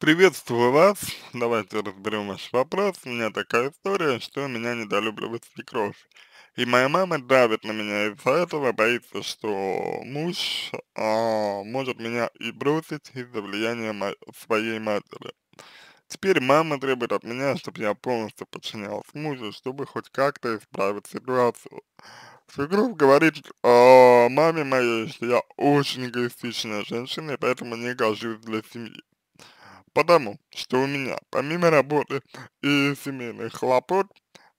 Приветствую вас. Давайте разберем ваш вопрос. У меня такая история, что меня недолюбливает свекровь. И моя мама давит на меня из-за этого, боится, что муж а, может меня и бросить из-за влияния своей матери. Теперь мама требует от меня, чтобы я полностью подчинялся мужу, чтобы хоть как-то исправить ситуацию. Свекровь говорит о а, маме моей, что я очень эгоистичная женщина, и поэтому не гожусь для семьи потому что у меня, помимо работы и семейных хлопот,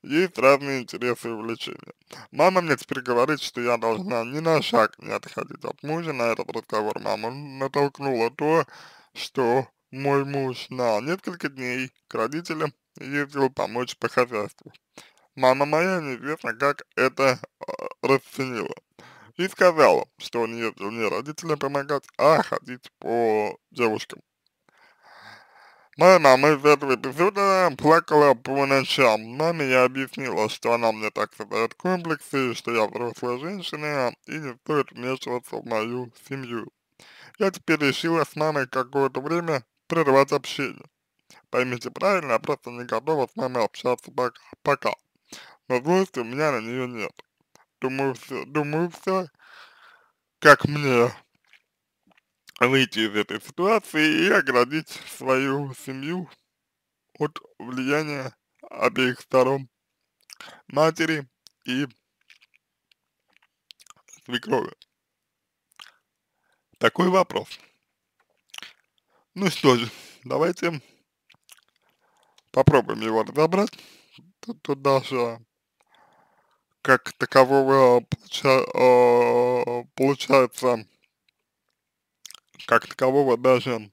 есть разные интересы и увлечения. Мама мне теперь говорит, что я должна ни на шаг не отходить от мужа. На этот разговор мама натолкнула то, что мой муж на несколько дней к родителям ездил помочь по хозяйству. Мама моя неизвестно, как это а, расценила. И сказала, что он ездил не родителям помогать, а ходить по девушкам. Моя ну мама из этого эпизода плакала по ночам. Маме я объяснила, что она мне так создает комплексы, что я взрослая женщина и не стоит вмешиваться в мою семью. Я теперь решила с мамой какое-то время прервать общение. Поймите правильно, я просто не готова с мамой общаться пока. пока. Но злости у меня на нее нет. Думаю, все, думаю, все, как мне выйти из этой ситуации и оградить свою семью от влияния обеих сторон матери и свекрови. Такой вопрос. Ну что же, давайте попробуем его разобрать. Тут, тут даже как такового э, получается как такового даже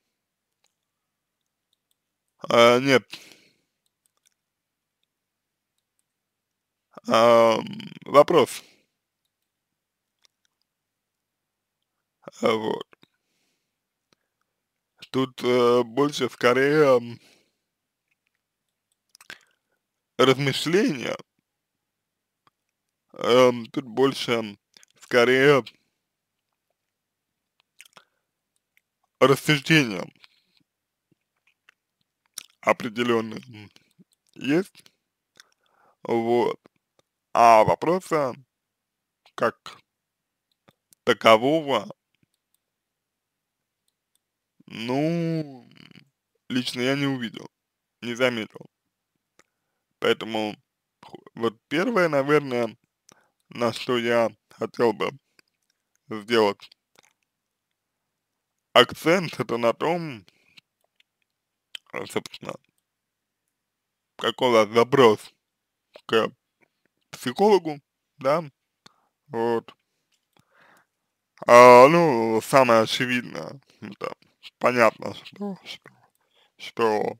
э, нет. Э, вопрос. Вот. Тут э, больше скорее размышления, э, тут больше скорее рассуждения определенные есть, вот, а вопроса как такового, ну, лично я не увидел, не заметил. Поэтому вот первое, наверное, на что я хотел бы сделать акцент это на том, собственно, какой у вас запрос к психологу, да, вот. А, ну, самое очевидное, это ну, понятно, что, что, что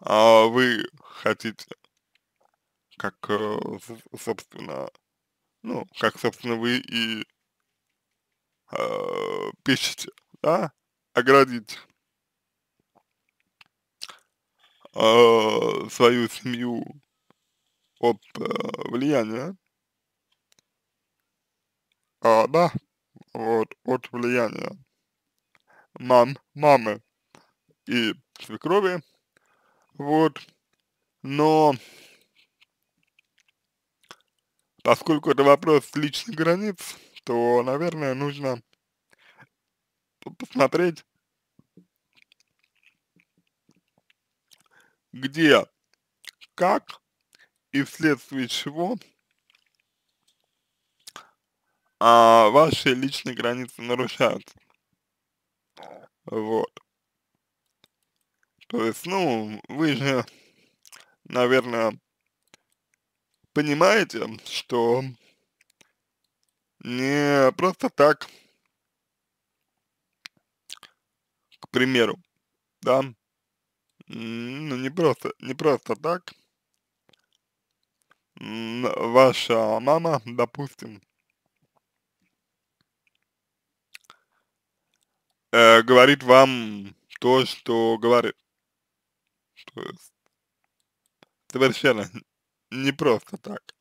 а вы хотите, как, э, собственно, ну, как, собственно, вы и э, пишете, да, оградить э, свою семью от э, влияния, а, да, вот, от влияния мам, мамы и свекрови, вот, но поскольку это вопрос личных границ, что, наверное, нужно посмотреть, где, как и вследствие чего а, ваши личные границы нарушаются. Вот. То есть, ну, вы же, наверное, понимаете, что не просто так, к примеру, да, ну не просто, не просто так, ваша мама, допустим, э, говорит вам то, что говорит. То есть совершенно не просто так.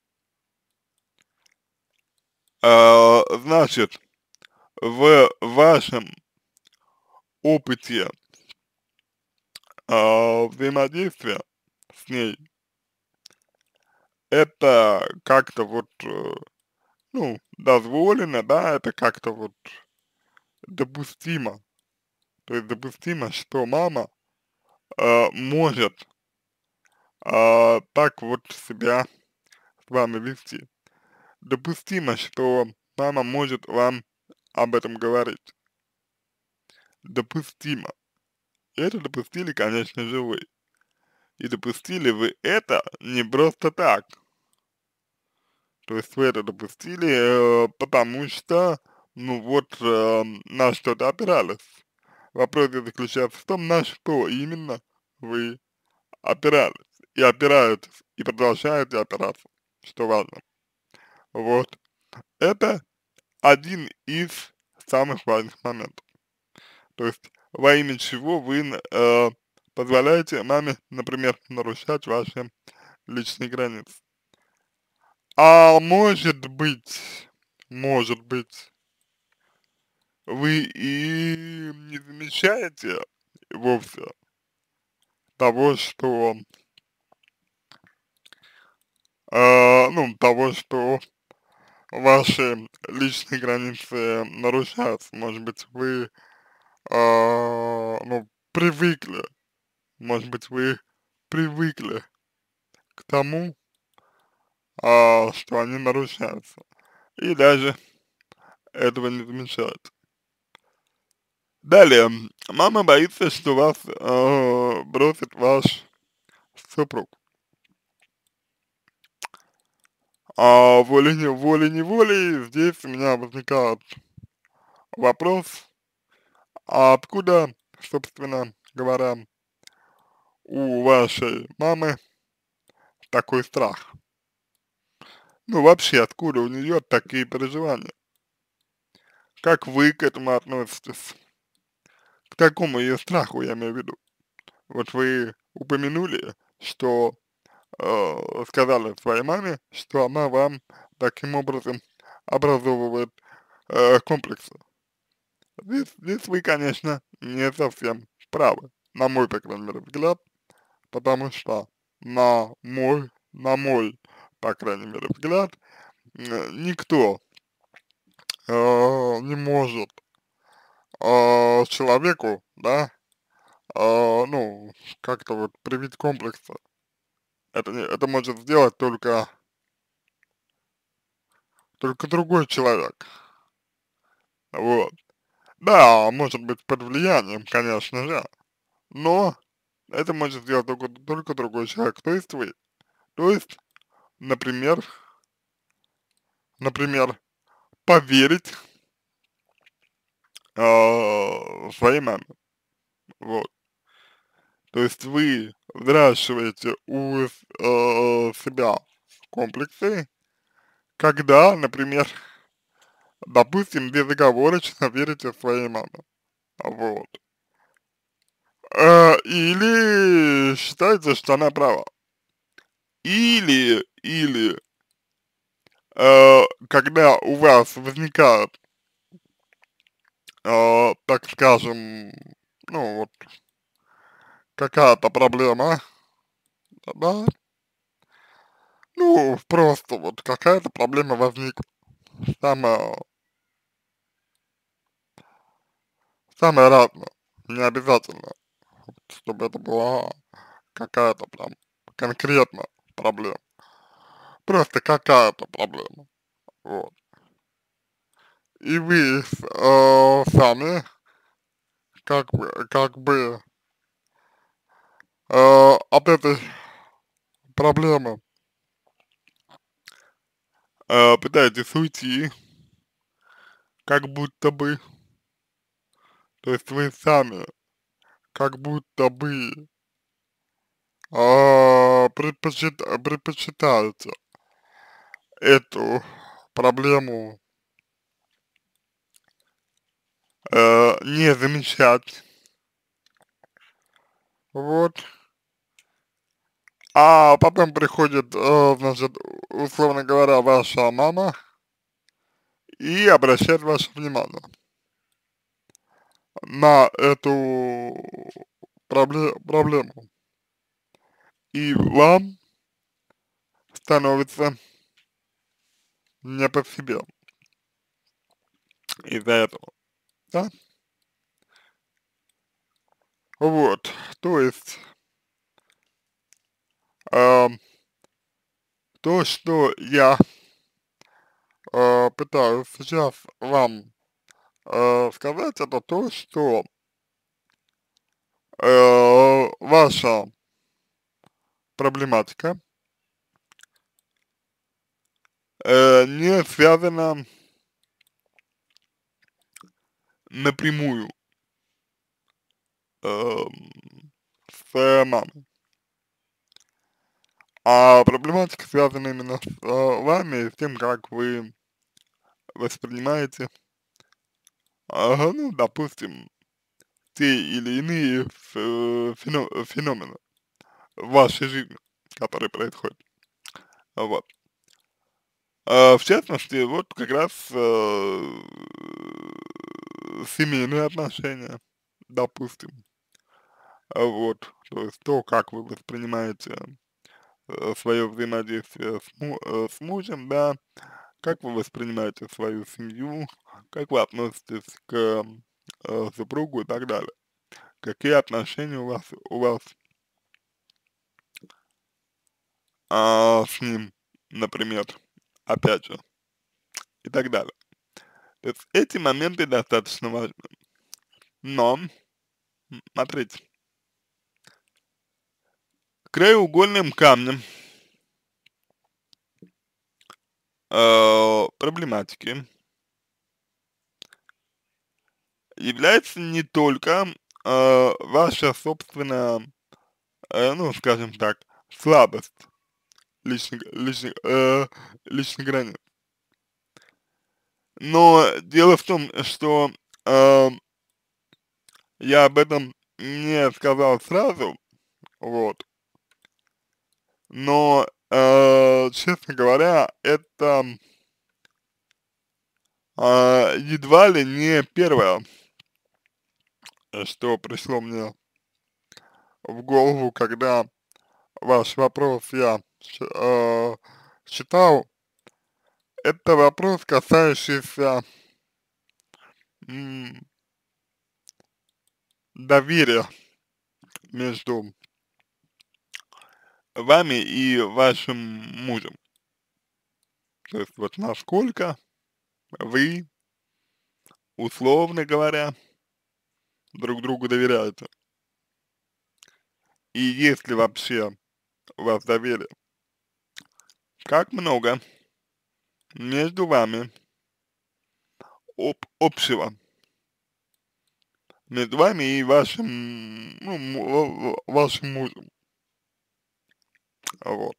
А, значит, в вашем опыте э, взаимодействия с ней это как-то вот, э, ну, дозволено, да, это как-то вот допустимо. То есть допустимо, что мама э, может э, так вот себя с вами вести допустимо, что мама может вам об этом говорить. Допустимо. И это допустили, конечно же, вы. И допустили вы это не просто так. То есть вы это допустили, э, потому что, ну вот, э, на что-то опирались. Вопрос заключается в том, на что именно вы опирались. И опираетесь, и продолжаете опираться, что важно. Вот. Это один из самых важных моментов. То есть во имя чего вы э, позволяете маме, например, нарушать ваши личные границы. А может быть, может быть, вы и не замечаете вовсе того, что, э, ну, того, что ваши личные границы нарушаются. Может быть, вы, э, ну, привыкли, может быть, вы привыкли к тому, э, что они нарушаются. И даже этого не замечают. Далее. Мама боится, что вас э, бросит ваш супруг. а волей-неволей здесь у меня возникает вопрос, а откуда, собственно говоря, у вашей мамы такой страх? Ну вообще, откуда у нее такие переживания? Как вы к этому относитесь? К такому ее страху, я имею в виду. Вот вы упомянули, что Э, сказали своей маме, что она вам таким образом образовывает э, комплексы. Здесь, здесь вы, конечно, не совсем правы, на мой, по крайней мере, взгляд, потому что на мой, на мой, по крайней мере, взгляд, э, никто э, не может э, человеку, да, э, ну, как-то вот привить комплексы. Это, это может сделать только, только другой человек. Вот. Да, может быть под влиянием, конечно же, но это может сделать только, только другой человек, то есть вы. То есть, например, например, поверить э, своей маме. Вот. То есть вы взращиваете у э, себя комплексы, когда, например, допустим, безоговорочно верите своей маме. Вот. Э, или считается, что она права. Или, или, э, когда у вас возникает, э, так скажем, ну вот, какая-то проблема, а? да? Ну, просто вот какая-то проблема возникла. Самое... Самое разное. Не обязательно, чтобы это была какая-то прям конкретно проблема. Просто какая-то проблема. Вот. И вы э, сами как бы, как бы э, от этой проблемы э, пытаетесь уйти, как будто бы, то есть вы сами как будто бы э, предпочит, предпочитаете эту проблему э, не замечать. Вот. А потом приходит, э, значит, условно говоря, ваша мама и обращает ваше внимание на эту проблему. И вам становится не по себе из-за этого, да? Вот, то есть э, то, что я э, пытаюсь сейчас вам э, сказать, это то, что э, ваша проблематика э, не связана напрямую э, с мамой. А проблематика связана именно с э, вами, с тем, как вы воспринимаете, э, ну, допустим, те или иные э, фено феномены в вашей жизни, которые происходят. Вот. Э, в частности, вот как раз э, семейные отношения, допустим. Вот, то есть то, как вы воспринимаете Э, свое взаимодействие с, э, с мужем, да, как вы воспринимаете свою семью, как вы относитесь к э, супругу и так далее. Какие отношения у вас, у вас а, с ним, например, опять же, и так далее. То есть эти моменты достаточно важны. Но, смотрите, краеугольным камнем э, проблематики является не только э, ваша собственная, э, ну, скажем так, слабость личной личной э, личных границ. Но дело в том, что э, я об этом не сказал сразу, вот, но, э, честно говоря, это э, едва ли не первое, э, что пришло мне в голову, когда ваш вопрос я э, читал, это вопрос, касающийся доверия между вами и вашим мужем. То есть вот насколько вы, условно говоря, друг другу доверяете. И если вообще у вас доверие, как много между вами об общего между вами и вашим, ну, вашим мужем. Вот.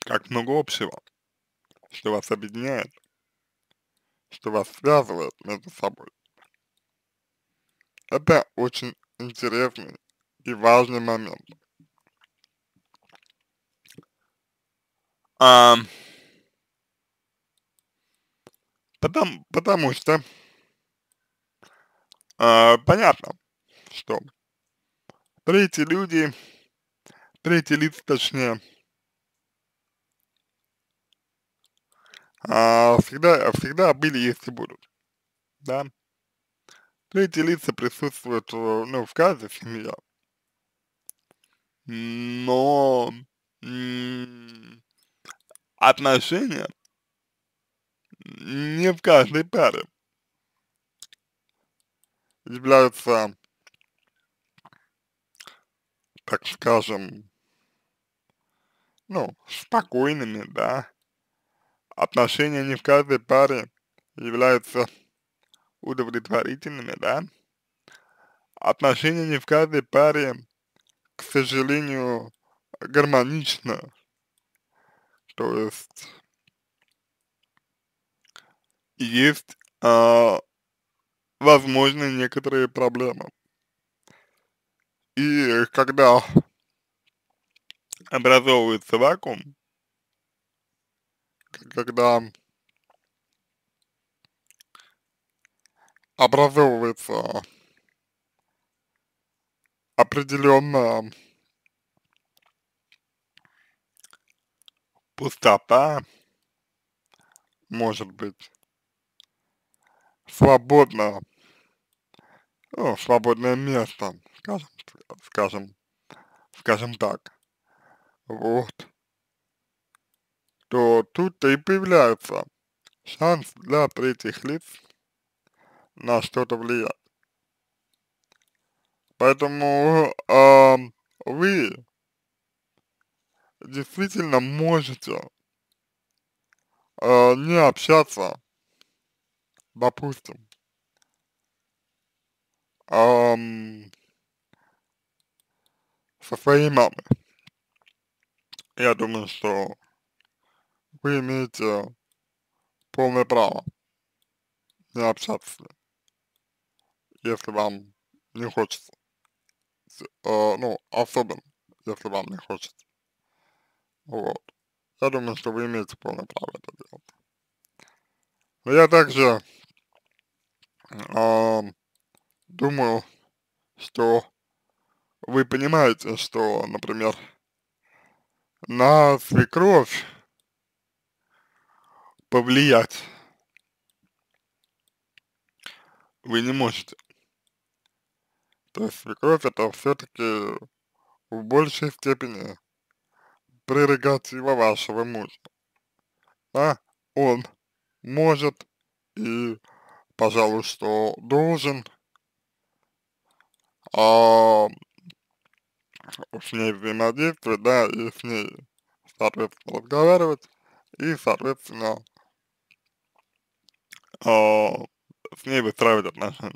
Как много общего, что вас объединяет, что вас связывает между собой. Это очень интересный и важный момент. А, потому, потому что а, понятно, что Третьи люди, третьи лица точнее, а, всегда, всегда были, есть и будут, да. Третьи лица присутствуют, э, ну, в каждой семье, но отношения не в каждой паре являются так скажем, ну, спокойными, да. Отношения не в каждой паре являются удовлетворительными, да. Отношения не в каждой паре, к сожалению, гармоничны. То есть есть а, возможны некоторые проблемы. И когда образовывается вакуум, когда образовывается определенная пустота, может быть, свободно, ну, свободное место скажем, скажем, скажем так, вот, то тут-то и появляется шанс для третьих лиц на что-то влиять. Поэтому э, вы действительно можете э, не общаться, допустим, эм, со своей мамой. Я думаю, что вы имеете полное право не общаться, если вам не хочется. Э, ну, особенно, если вам не хочется. Вот. Я думаю, что вы имеете полное право это делать. Но я также э, думаю, что вы понимаете, что, например, на свекровь повлиять вы не можете. То есть свекровь это все-таки в большей степени прерогатива вашего мужа. а он может и, пожалуй, что должен а, с ней взаимодействовать, да, и с ней, соответственно, разговаривать, и, соответственно, э, с ней выстраивать отношения.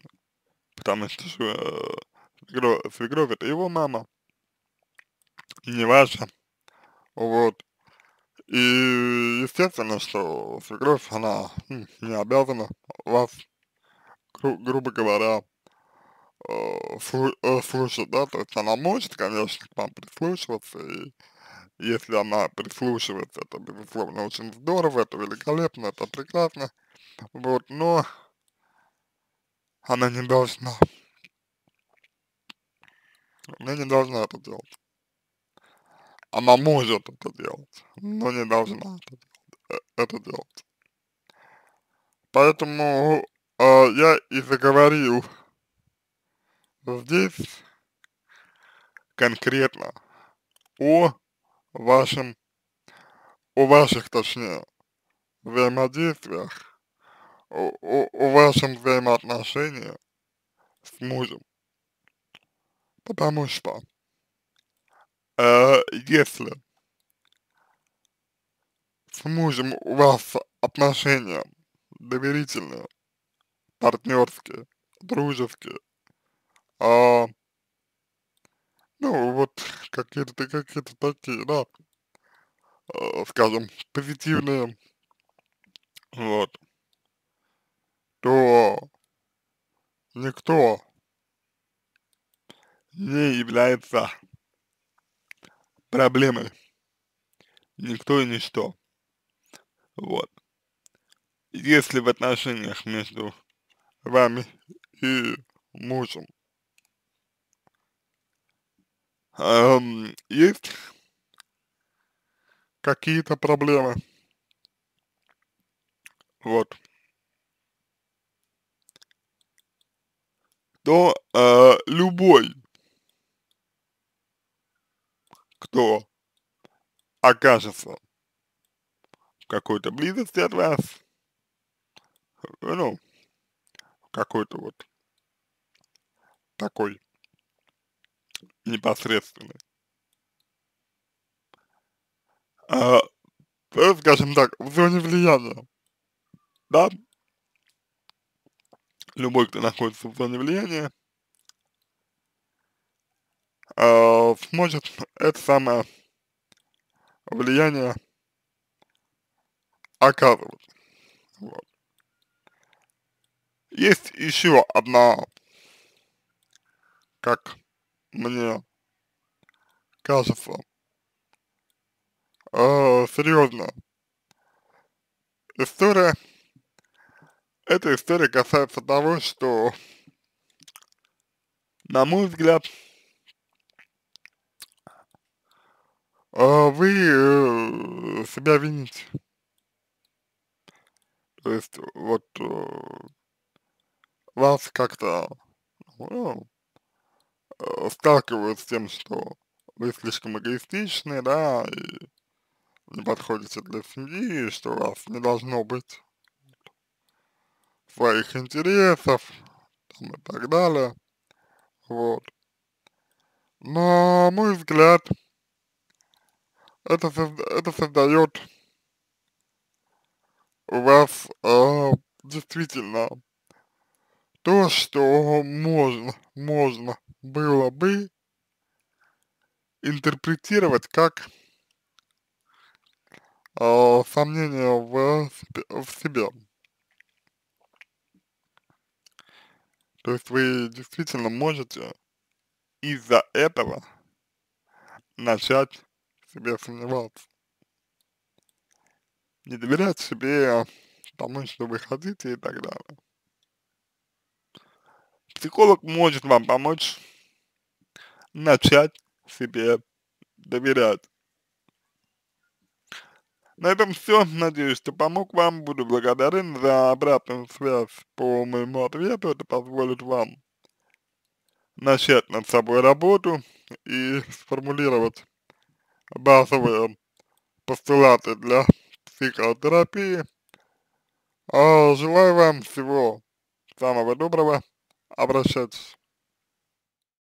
Потому что э, свекровь, свекровь это его мама, не ваша, вот. И естественно, что свекровь, она не обязана вас, гру грубо говоря, Э, э, слушать, да, то есть она может, конечно, к вам прислушиваться, и если она прислушивается, это, безусловно, очень здорово, это великолепно, это прекрасно, вот, но она не должна, она не должна это делать. Она может это делать, но не должна это делать. Э, это делать. Поэтому э, я и заговорил но ну, здесь конкретно о вашем, о ваших, точнее, взаимодействиях, о, о, о вашем взаимоотношении с мужем. Потому что, э, если с мужем у вас отношения доверительные, партнерские, дружеские, а, ну, вот какие-то какие то такие, да, а, скажем, позитивные, вот, то никто не является проблемой. Никто и ничто. Вот. Если в отношениях между вами и мужем Эм, есть какие-то проблемы. Вот. То ну, э, а, любой, кто окажется в какой-то близости от вас, ну, какой-то вот такой непосредственно. А, э, скажем так, в зоне влияния, да, любой, кто находится в зоне влияния, э, а, сможет это самое влияние оказывать. Вот. Есть еще одна, как мне кажется. Э, серьезно. История, эта история касается того, что, на мой взгляд, э, вы э, себя вините. То есть, вот, э, вас как-то, ну, э, с тем, что вы слишком эгоистичны, да, и не подходите для семьи, что у вас не должно быть своих интересов там, и так далее. Вот. На мой взгляд, это, это создает у вас э, действительно то, что можно, можно было бы интерпретировать как э, сомнение в, в себе. То есть вы действительно можете из-за этого начать себе сомневаться. Не доверять себе тому, что вы хотите и так далее. Психолог может вам помочь начать себе доверять. На этом все. Надеюсь, что помог вам. Буду благодарен за обратную связь по моему ответу. Это позволит вам начать над собой работу и сформулировать базовые постулаты для психотерапии. А желаю вам всего самого доброго. Обращайтесь.